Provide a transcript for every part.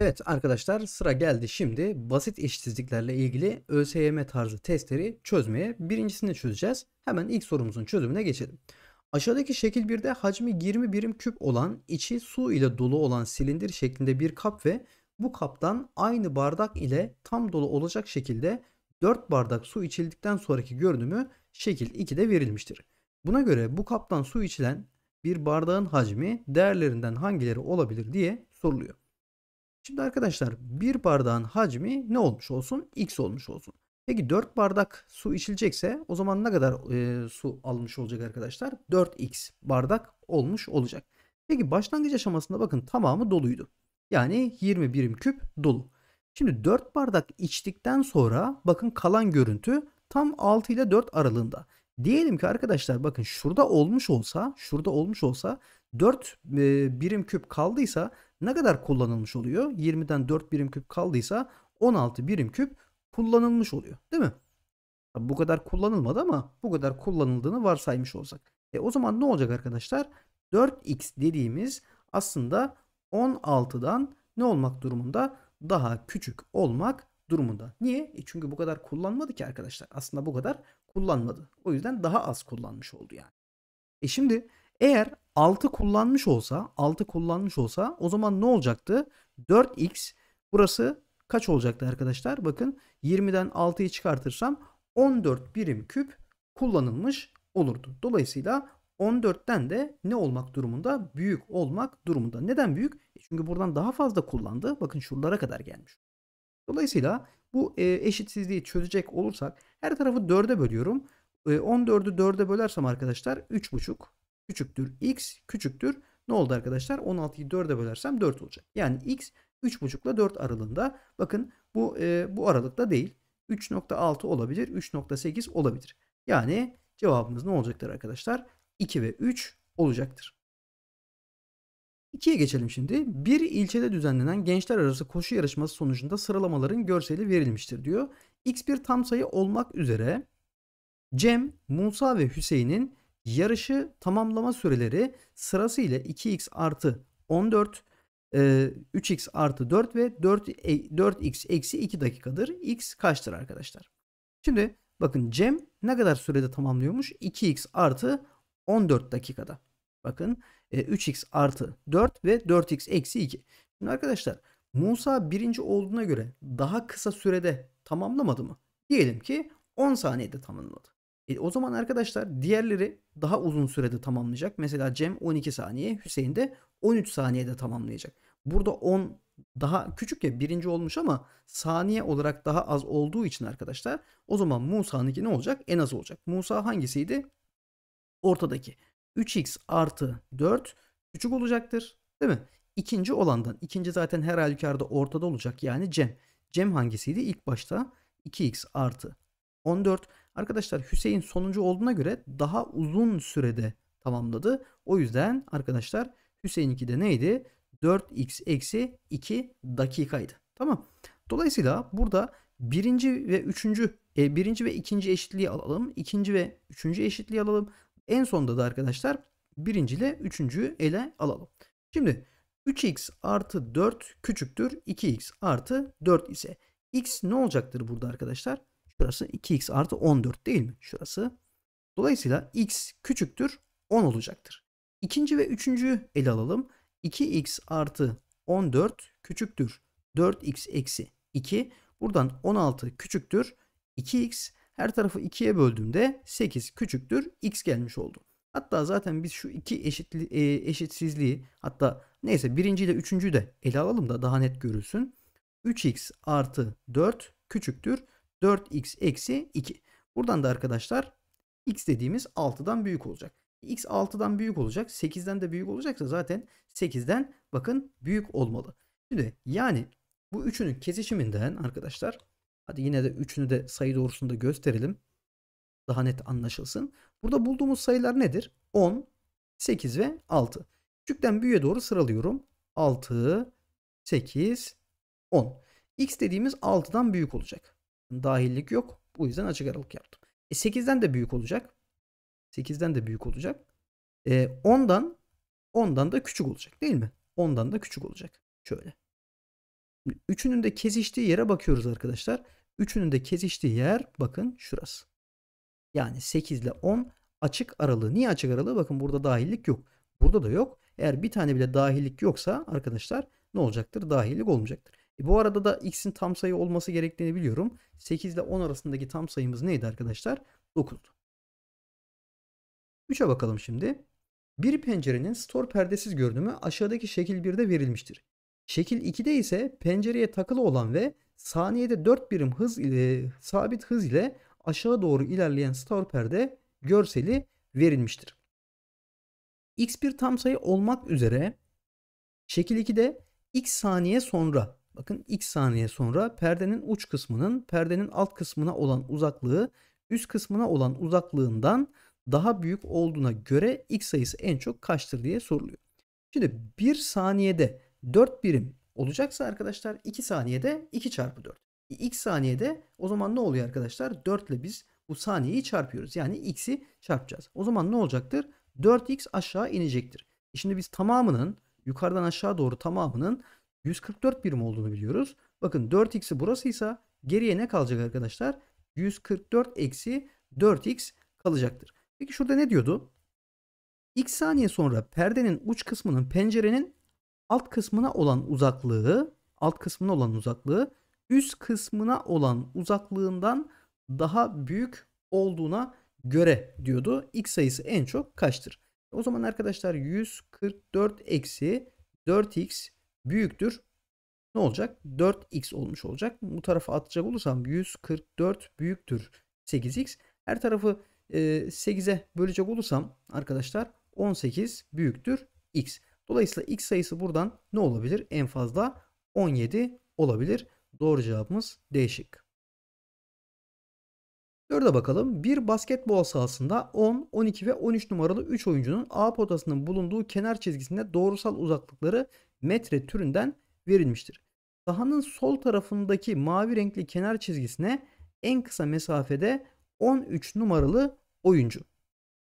Evet arkadaşlar sıra geldi şimdi basit eşitsizliklerle ilgili ÖSYM tarzı testleri çözmeye. Birincisini çözeceğiz. Hemen ilk sorumuzun çözümüne geçelim. Aşağıdaki şekil 1'de hacmi 20 birim küp olan içi su ile dolu olan silindir şeklinde bir kap ve bu kaptan aynı bardak ile tam dolu olacak şekilde 4 bardak su içildikten sonraki görünümü şekil 2'de verilmiştir. Buna göre bu kaptan su içilen bir bardağın hacmi değerlerinden hangileri olabilir diye soruluyor. Şimdi arkadaşlar bir bardağın hacmi ne olmuş olsun? X olmuş olsun. Peki 4 bardak su içilecekse o zaman ne kadar e, su almış olacak arkadaşlar? 4x bardak olmuş olacak. Peki başlangıç aşamasında bakın tamamı doluydu. Yani 20 birim küp dolu. Şimdi 4 bardak içtikten sonra bakın kalan görüntü tam 6 ile 4 aralığında. Diyelim ki arkadaşlar bakın şurada olmuş olsa, şurada olmuş olsa 4 e, birim küp kaldıysa ne kadar kullanılmış oluyor? 20'den 4 birim küp kaldıysa 16 birim küp kullanılmış oluyor değil mi? bu kadar kullanılmadı ama bu kadar kullanıldığını varsaymış olsak. E o zaman ne olacak arkadaşlar? 4x dediğimiz aslında 16'dan ne olmak durumunda? Daha küçük olmak durumunda. Niye? E çünkü bu kadar kullanmadı ki arkadaşlar. Aslında bu kadar kullanmadı. O yüzden daha az kullanmış oldu yani. E şimdi eğer 6 kullanmış olsa 6 kullanmış olsa o zaman ne olacaktı? 4x burası kaç olacaktı arkadaşlar? Bakın 20'den 6'yı çıkartırsam 14 birim küp kullanılmış olurdu. Dolayısıyla 14'ten de ne olmak durumunda? Büyük olmak durumunda. Neden büyük? E çünkü buradan daha fazla kullandı. Bakın şuralara kadar gelmiş. Dolayısıyla bu e, eşitsizliği çözecek olursak her tarafı 4'e bölüyorum. 14'ü e, 4'e bölersem arkadaşlar 3,5 küçüktür x küçüktür ne oldu arkadaşlar? 16'yı 4'e bölersem 4 olacak. Yani x 3,5 ile 4 aralığında. Bakın bu e, bu aralıkta değil. 3.6 olabilir, 3.8 olabilir. Yani cevabımız ne olacaktır arkadaşlar? 2 ve 3 olacaktır. 2'ye geçelim şimdi. Bir ilçede düzenlenen gençler arası koşu yarışması sonucunda sıralamaların görseli verilmiştir diyor. X bir tam sayı olmak üzere Cem, Musa ve Hüseyin'in Yarışı tamamlama süreleri sırasıyla 2x artı 14, 3x e, artı 4 ve 4, 4x e, eksi 2 dakikadır. X kaçtır arkadaşlar? Şimdi bakın Cem ne kadar sürede tamamlıyormuş? 2x artı 14 dakikada. Bakın 3x e, artı 4 ve 4x eksi 2. Şimdi arkadaşlar Musa birinci olduğuna göre daha kısa sürede tamamlamadı mı? Diyelim ki 10 saniyede tamamladı. E, o zaman arkadaşlar diğerleri daha uzun sürede tamamlayacak. Mesela Cem 12 saniye, Hüseyin de 13 saniyede tamamlayacak. Burada 10 daha küçük ya birinci olmuş ama saniye olarak daha az olduğu için arkadaşlar o zaman Musa'nınki ne olacak? En az olacak. Musa hangisiydi? Ortadaki. 3x artı 4 küçük olacaktır. Değil mi? İkinci olandan. ikinci zaten her halükarda ortada olacak yani Cem. Cem hangisiydi? İlk başta 2x artı 14. Arkadaşlar Hüseyin sonuncu olduğuna göre daha uzun sürede tamamladı. O yüzden arkadaşlar Hüseyin'inki de neydi? 4x eksi 2 dakikaydı. Tamam. Dolayısıyla burada birinci ve üçüncü e, birinci ve ikinci eşitliği alalım. ikinci ve üçüncü eşitliği alalım. En sonda da arkadaşlar birinci ile üçüncüyü ele alalım. Şimdi 3x artı 4 küçüktür 2x artı 4 ise x ne olacaktır burada arkadaşlar? Şurası 2x artı 14 değil mi? Şurası. Dolayısıyla x küçüktür 10 olacaktır. İkinci ve üçüncüyü ele alalım. 2x artı 14 küçüktür 4x eksi 2. Buradan 16 küçüktür 2x. Her tarafı 2'ye böldüğümde 8 küçüktür x gelmiş oldu. Hatta zaten biz şu iki eşitli, e, eşitsizliği hatta neyse birinci ile üçüncü de ele alalım da daha net görülsün. 3x artı 4 küçüktür 4x eksi 2. Buradan da arkadaşlar x dediğimiz 6'dan büyük olacak. x 6'dan büyük olacak. 8'den de büyük olacaksa zaten 8'den bakın büyük olmalı. Şimdi yani bu üçünün kesişiminden arkadaşlar hadi yine de üçünü de sayı doğrusunda gösterelim. Daha net anlaşılsın. Burada bulduğumuz sayılar nedir? 10, 8 ve 6. Küçükten büyüğe doğru sıralıyorum. 6, 8, 10. x dediğimiz 6'dan büyük olacak dahillik yok. Bu yüzden açık aralık yaptım. E 8'den de büyük olacak. 8'den de büyük olacak. E 10'dan 10'dan da küçük olacak değil mi? 10'dan da küçük olacak. Şöyle. Üçünün de kesiştiği yere bakıyoruz arkadaşlar. Üçünün de kesiştiği yer bakın şurası. Yani 8 ile 10 açık aralığı. Niye açık aralığı? Bakın burada dahillik yok. Burada da yok. Eğer bir tane bile dahillik yoksa arkadaşlar ne olacaktır? Dahillik olmayacaktır. E bu arada da x'in tam sayı olması gerektiğini biliyorum. 8 ile 10 arasındaki tam sayımız neydi arkadaşlar? 9. 3'e bakalım şimdi. Bir pencerenin store perdesiz görünümü aşağıdaki şekil 1'de verilmiştir. Şekil 2'de ise pencereye takılı olan ve saniyede 4 birim hız ile sabit hız ile aşağı doğru ilerleyen store perde görseli verilmiştir. X bir tam sayı olmak üzere şekil 2'de x saniye sonra Bakın x saniye sonra perdenin uç kısmının perdenin alt kısmına olan uzaklığı üst kısmına olan uzaklığından daha büyük olduğuna göre x sayısı en çok kaçtır diye soruluyor. Şimdi 1 saniyede 4 birim olacaksa arkadaşlar 2 saniyede 2 çarpı 4. x saniyede o zaman ne oluyor arkadaşlar? 4 ile biz bu saniyeyi çarpıyoruz. Yani x'i çarpacağız. O zaman ne olacaktır? 4x aşağı inecektir. E şimdi biz tamamının yukarıdan aşağı doğru tamamının 144 birim olduğunu biliyoruz. Bakın 4x'i burasıysa geriye ne kalacak arkadaşlar? 144 eksi 4x kalacaktır. Peki şurada ne diyordu? x saniye sonra perdenin uç kısmının pencerenin alt kısmına olan uzaklığı alt kısmına olan uzaklığı üst kısmına olan uzaklığından daha büyük olduğuna göre diyordu. X sayısı en çok kaçtır? O zaman arkadaşlar 144 eksi 4x büyüktür. Ne olacak? 4x olmuş olacak. Bu tarafa atacak olursam 144 büyüktür 8x. Her tarafı 8'e bölecek olursam arkadaşlar 18 büyüktür x. Dolayısıyla x sayısı buradan ne olabilir? En fazla 17 olabilir. Doğru cevabımız değişik. Dörde bakalım. Bir basketbol sahasında 10, 12 ve 13 numaralı 3 oyuncunun A potasının bulunduğu kenar çizgisinde doğrusal uzaklıkları metre türünden verilmiştir. Sahanın sol tarafındaki mavi renkli kenar çizgisine en kısa mesafede 13 numaralı oyuncu.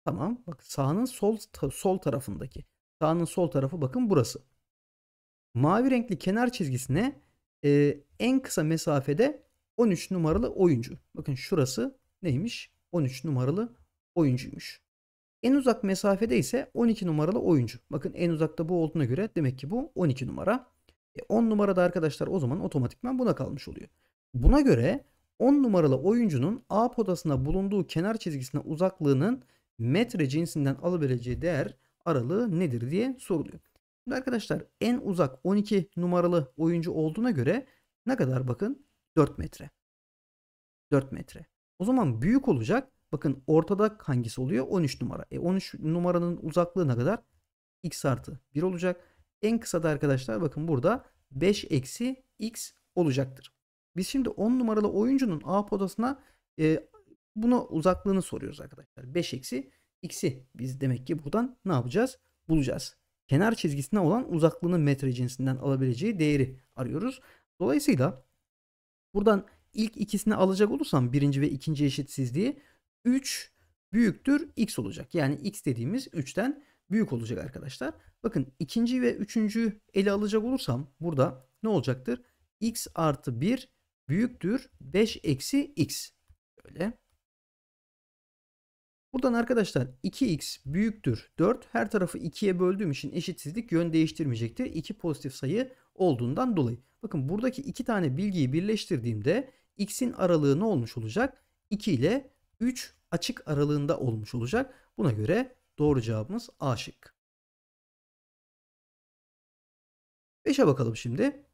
Tamam. Bak sahanın sol sol tarafındaki. Sahanın sol tarafı bakın burası. Mavi renkli kenar çizgisine e, en kısa mesafede 13 numaralı oyuncu. Bakın şurası neymiş? 13 numaralı oyuncuymuş. En uzak mesafede ise 12 numaralı oyuncu. Bakın en uzakta bu olduğuna göre demek ki bu 12 numara. E 10 numarada arkadaşlar o zaman otomatikman buna kalmış oluyor. Buna göre 10 numaralı oyuncunun A potasına bulunduğu kenar çizgisine uzaklığının metre cinsinden alabileceği değer aralığı nedir diye soruluyor. Şimdi arkadaşlar en uzak 12 numaralı oyuncu olduğuna göre ne kadar bakın 4 metre. 4 metre. O zaman büyük olacak. Bakın ortada hangisi oluyor? 13 numara. E 13 numaranın uzaklığı ne kadar? X artı 1 olacak. En kısa da arkadaşlar bakın burada 5 eksi X olacaktır. Biz şimdi 10 numaralı oyuncunun A potasına e, bunu uzaklığını soruyoruz arkadaşlar. 5 eksi X'i biz demek ki buradan ne yapacağız? Bulacağız. Kenar çizgisine olan uzaklığının metre cinsinden alabileceği değeri arıyoruz. Dolayısıyla buradan ilk ikisini alacak olursam birinci ve ikinci eşitsizliği 3 büyüktür x olacak. Yani x dediğimiz 3'ten büyük olacak arkadaşlar. Bakın ikinci ve üçüncü ele alacak olursam burada ne olacaktır? x artı 1 büyüktür 5 eksi x. Böyle. Buradan arkadaşlar 2x büyüktür 4. Her tarafı 2'ye böldüğüm için eşitsizlik yön değiştirmeyecektir. 2 pozitif sayı olduğundan dolayı. Bakın buradaki iki tane bilgiyi birleştirdiğimde x'in aralığı ne olmuş olacak? 2 ile 3 açık aralığında olmuş olacak. Buna göre doğru cevabımız A şık. 5'e bakalım şimdi.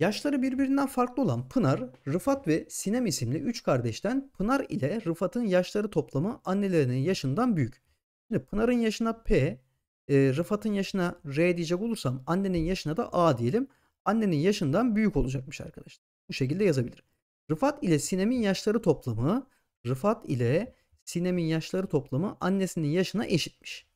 Yaşları birbirinden farklı olan Pınar, Rıfat ve Sinem isimli 3 kardeşten Pınar ile Rıfat'ın yaşları toplamı annelerinin yaşından büyük. Şimdi Pınar'ın yaşına P, e, Rıfat'ın yaşına R diyecek olursam annenin yaşına da A diyelim. Annenin yaşından büyük olacakmış arkadaşlar. Bu şekilde yazabilirim. Rıfat ile Sinem'in yaşları toplamı Rıfat ile Sinem'in yaşları toplamı annesinin yaşına eşitmiş.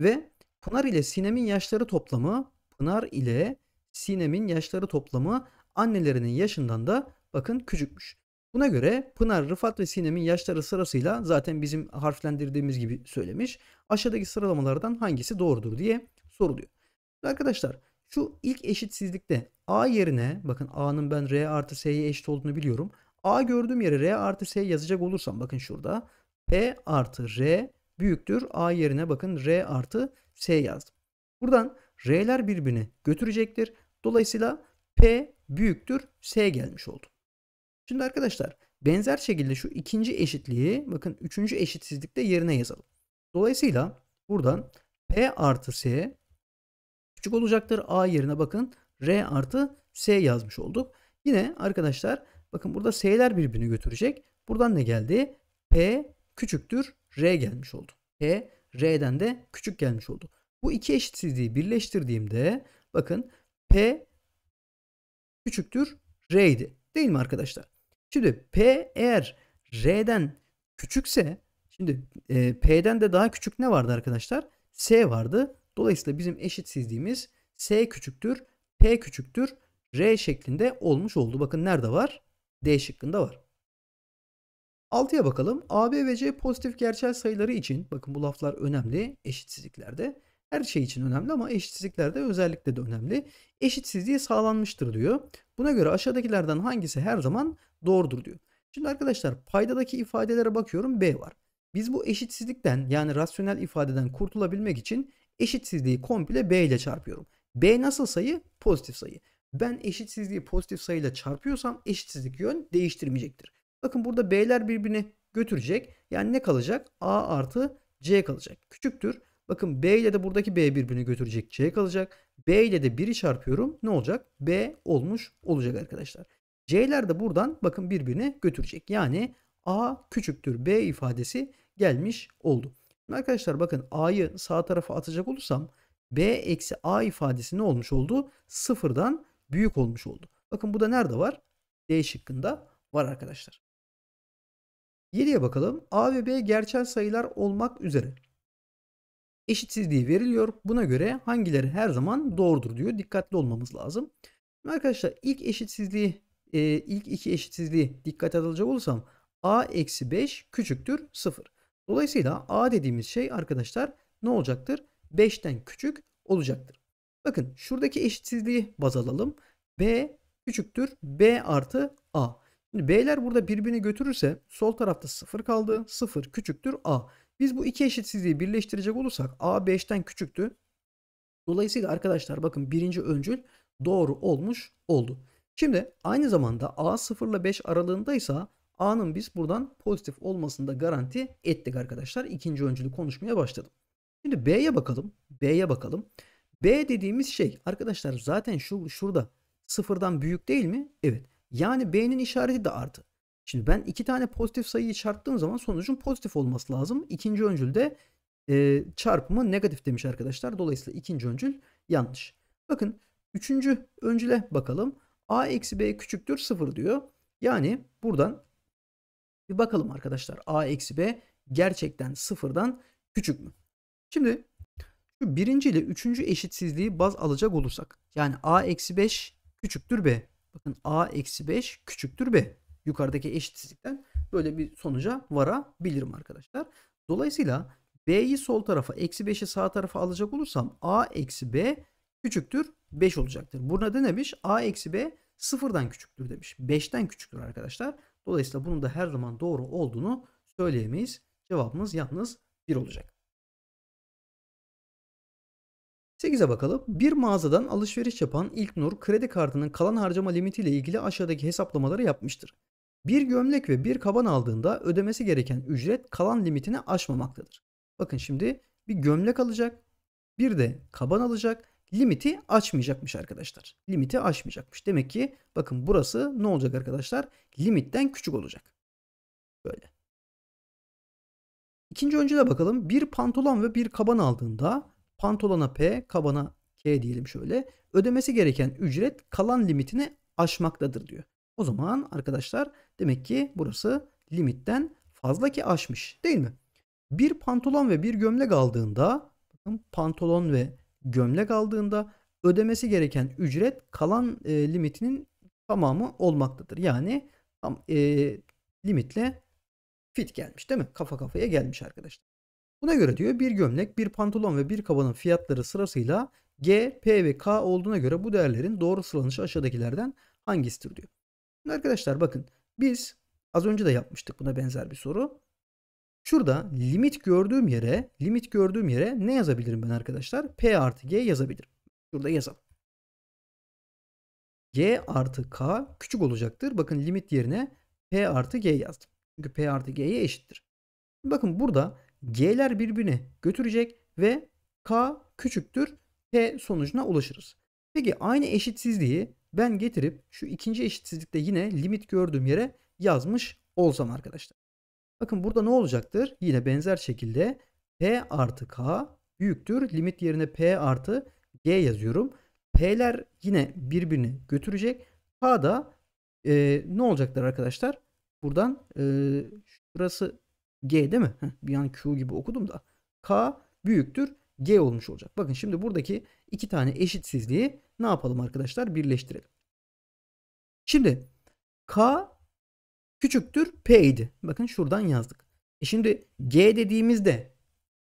Ve Pınar ile Sinem'in yaşları toplamı Pınar ile Sinem'in yaşları toplamı annelerinin yaşından da bakın küçükmüş. Buna göre Pınar, Rıfat ve Sinem'in yaşları sırasıyla zaten bizim harflendirdiğimiz gibi söylemiş. Aşağıdaki sıralamalardan hangisi doğrudur diye soruluyor. Arkadaşlar şu ilk eşitsizlikte A yerine bakın A'nın ben R artı S'ye eşit olduğunu biliyorum. A gördüğüm yere R artı S yazacak olursam bakın şurada P artı R büyüktür. A yerine bakın R artı S yazdım. Buradan R'ler birbirini götürecektir. Dolayısıyla P büyüktür S gelmiş oldu. Şimdi arkadaşlar benzer şekilde şu ikinci eşitliği bakın üçüncü eşitsizlikte yerine yazalım. Dolayısıyla buradan P artı S küçük olacaktır. A yerine bakın R artı S yazmış olduk. Yine arkadaşlar bakın burada S'ler birbirini götürecek. Buradan ne geldi? P küçüktür R gelmiş oldu. P R'den de küçük gelmiş oldu. Bu iki eşitsizliği birleştirdiğimde bakın P küçüktür R idi. Değil mi arkadaşlar? Şimdi P eğer R'den küçükse şimdi e, P'den de daha küçük ne vardı arkadaşlar? S vardı. Dolayısıyla bizim eşitsizliğimiz S küçüktür, P küçüktür, R şeklinde olmuş oldu. Bakın nerede var? D şıkkında var. 6'ya bakalım. A, B ve C pozitif gerçel sayıları için bakın bu laflar önemli eşitsizliklerde. Her şey için önemli ama eşitsizliklerde özellikle de önemli. Eşitsizliği sağlanmıştır diyor. Buna göre aşağıdakilerden hangisi her zaman doğrudur diyor. Şimdi arkadaşlar paydadaki ifadelere bakıyorum B var. Biz bu eşitsizlikten yani rasyonel ifadeden kurtulabilmek için Eşitsizliği komple B ile çarpıyorum. B nasıl sayı? Pozitif sayı. Ben eşitsizliği pozitif sayıyla çarpıyorsam eşitsizlik yön değiştirmeyecektir. Bakın burada B'ler birbirini götürecek. Yani ne kalacak? A artı C kalacak. Küçüktür. Bakın B ile de buradaki B birbirini götürecek. C kalacak. B ile de 1'i çarpıyorum. Ne olacak? B olmuş olacak arkadaşlar. C'ler de buradan bakın birbirini götürecek. Yani A küçüktür B ifadesi gelmiş oldu. Arkadaşlar bakın A'yı sağ tarafa atacak olursam B eksi A ifadesi ne olmuş oldu? Sıfırdan büyük olmuş oldu. Bakın bu da nerede var? D şıkkında var arkadaşlar. 7'ye bakalım. A ve B gerçel sayılar olmak üzere. Eşitsizliği veriliyor. Buna göre hangileri her zaman doğrudur diyor. Dikkatli olmamız lazım. Arkadaşlar ilk eşitsizliği e, ilk iki eşitsizliği dikkat alacak olursam A eksi 5 küçüktür 0. Dolayısıyla A dediğimiz şey arkadaşlar ne olacaktır? 5'ten küçük olacaktır. Bakın şuradaki eşitsizliği baz alalım. B küçüktür. B artı A. Şimdi B'ler burada birbirini götürürse sol tarafta 0 kaldı. 0 küçüktür A. Biz bu iki eşitsizliği birleştirecek olursak A 5'ten küçüktü. Dolayısıyla arkadaşlar bakın birinci öncül doğru olmuş oldu. Şimdi aynı zamanda A 0 ile 5 aralığındaysa A'nın biz buradan pozitif olmasını da garanti ettik arkadaşlar. İkinci öncülü konuşmaya başladım. Şimdi B'ye bakalım. B'ye bakalım. B dediğimiz şey arkadaşlar zaten şu şurada sıfırdan büyük değil mi? Evet. Yani B'nin işareti de artı. Şimdi ben iki tane pozitif sayıyı çarptığım zaman sonucun pozitif olması lazım. İkinci öncülde e, çarpımı negatif demiş arkadaşlar. Dolayısıyla ikinci öncül yanlış. Bakın üçüncü öncüle bakalım. A eksi B küçüktür sıfır diyor. Yani buradan bir bakalım arkadaşlar a eksi b gerçekten sıfırdan küçük mü? Şimdi şu birinci ile üçüncü eşitsizliği baz alacak olursak yani a eksi 5 küçüktür b. Bakın a eksi 5 küçüktür b. Yukarıdaki eşitsizlikten böyle bir sonuca varabilirim arkadaşlar. Dolayısıyla b'yi sol tarafa eksi 5'i sağ tarafa alacak olursam a eksi b küçüktür 5 olacaktır. Burada ne demiş? a eksi b sıfırdan küçüktür demiş. 5'ten küçüktür arkadaşlar. Dolayısıyla bunun da her zaman doğru olduğunu söyleyemeyiz. Cevabımız yalnız 1 olacak. 8'e bakalım. Bir mağazadan alışveriş yapan İlknur kredi kartının kalan harcama limitiyle ilgili aşağıdaki hesaplamaları yapmıştır. Bir gömlek ve bir kaban aldığında ödemesi gereken ücret kalan limitini aşmamaktadır. Bakın şimdi bir gömlek alacak, bir de kaban alacak limiti açmayacakmış arkadaşlar. Limiti açmayacakmış. Demek ki bakın burası ne olacak arkadaşlar? Limitten küçük olacak. Böyle. İkinci öncüde bakalım. Bir pantolon ve bir kaban aldığında pantolona P, kabana K diyelim şöyle. Ödemesi gereken ücret kalan limitini aşmaktadır diyor. O zaman arkadaşlar demek ki burası limitten fazla ki aşmış değil mi? Bir pantolon ve bir gömlek aldığında bakın pantolon ve gömlek aldığında ödemesi gereken ücret kalan e, limitinin tamamı olmaktadır. Yani tam e, limitle fit gelmiş değil mi? Kafa kafaya gelmiş arkadaşlar. Buna göre diyor bir gömlek, bir pantolon ve bir kabanın fiyatları sırasıyla G, P ve K olduğuna göre bu değerlerin doğru sıralanışı aşağıdakilerden hangisidir diyor. Şimdi arkadaşlar bakın biz az önce de yapmıştık buna benzer bir soru. Şurada limit gördüğüm yere limit gördüğüm yere ne yazabilirim ben arkadaşlar? P artı G yazabilirim. Şurada yazalım. G artı K küçük olacaktır. Bakın limit yerine P artı G yazdım. Çünkü P artı G'ye eşittir. Bakın burada G'ler birbirine götürecek ve K küçüktür. P sonucuna ulaşırız. Peki aynı eşitsizliği ben getirip şu ikinci eşitsizlikte yine limit gördüğüm yere yazmış olsam arkadaşlar. Bakın burada ne olacaktır? Yine benzer şekilde P artı K büyüktür. Limit yerine P artı G yazıyorum. P'ler yine birbirini götürecek. K da e, ne olacaklar arkadaşlar? Buradan e, şurası G değil mi? Heh, bir an Q gibi okudum da. K büyüktür. G olmuş olacak. Bakın şimdi buradaki iki tane eşitsizliği ne yapalım arkadaşlar? Birleştirelim. Şimdi K küçüktür P idi. Bakın şuradan yazdık. E şimdi G dediğimizde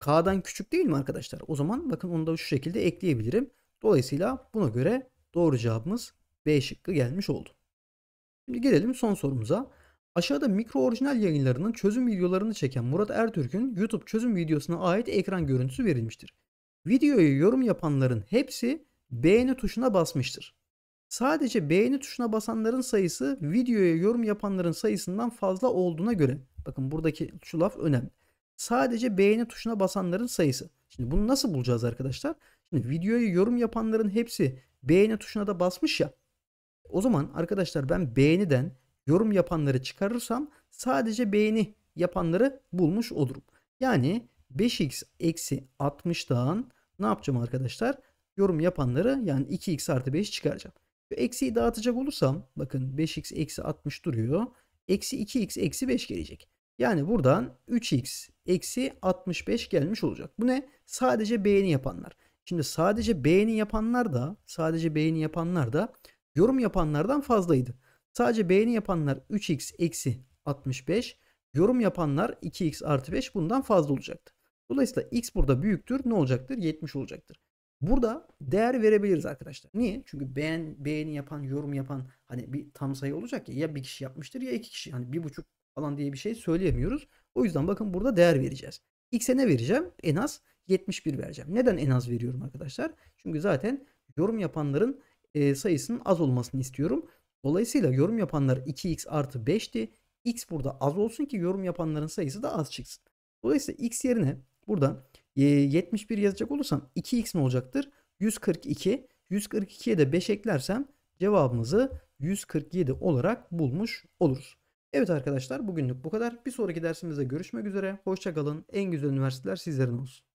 K'dan küçük değil mi arkadaşlar? O zaman bakın onu da şu şekilde ekleyebilirim. Dolayısıyla buna göre doğru cevabımız B şıkkı gelmiş oldu. Şimdi gelelim son sorumuza. Aşağıda mikro orijinal yayınlarının çözüm videolarını çeken Murat Ertürk'ün YouTube çözüm videosuna ait ekran görüntüsü verilmiştir. Videoyu yorum yapanların hepsi beğeni tuşuna basmıştır. Sadece beğeni tuşuna basanların sayısı videoya yorum yapanların sayısından fazla olduğuna göre bakın buradaki şu laf önemli. Sadece beğeni tuşuna basanların sayısı. Şimdi bunu nasıl bulacağız arkadaşlar? Şimdi videoya yorum yapanların hepsi beğeni tuşuna da basmış ya. O zaman arkadaşlar ben beğeniden yorum yapanları çıkarırsam sadece beğeni yapanları bulmuş olurum. Yani 5x eksi 60'dan ne yapacağım arkadaşlar? Yorum yapanları yani 2x artı 5 çıkaracağım eksiyi dağıtacak olursam bakın 5x eksi 60 duruyor. Eksi 2x eksi 5 gelecek. Yani buradan 3x eksi 65 gelmiş olacak. Bu ne? Sadece beğeni yapanlar. Şimdi sadece beğeni yapanlar da sadece beğeni yapanlar da yorum yapanlardan fazlaydı. Sadece beğeni yapanlar 3x eksi 65 yorum yapanlar 2x artı 5 bundan fazla olacaktı. Dolayısıyla x burada büyüktür ne olacaktır? 70 olacaktır. Burada değer verebiliriz arkadaşlar. Niye? Çünkü beğen, beğeni yapan, yorum yapan hani bir tam sayı olacak ya. Ya bir kişi yapmıştır ya iki kişi. Hani bir buçuk falan diye bir şey söyleyemiyoruz. O yüzden bakın burada değer vereceğiz. X'e ne vereceğim? En az 71 vereceğim. Neden en az veriyorum arkadaşlar? Çünkü zaten yorum yapanların e, sayısının az olmasını istiyorum. Dolayısıyla yorum yapanlar 2x artı 5'ti. X burada az olsun ki yorum yapanların sayısı da az çıksın. Dolayısıyla x yerine burada 71 yazacak olursam 2x mi olacaktır? 142. 142'ye de 5 eklersem cevabımızı 147 olarak bulmuş oluruz. Evet arkadaşlar bugünlük bu kadar. Bir sonraki dersimizde görüşmek üzere. Hoşçakalın. En güzel üniversiteler sizlerin olsun.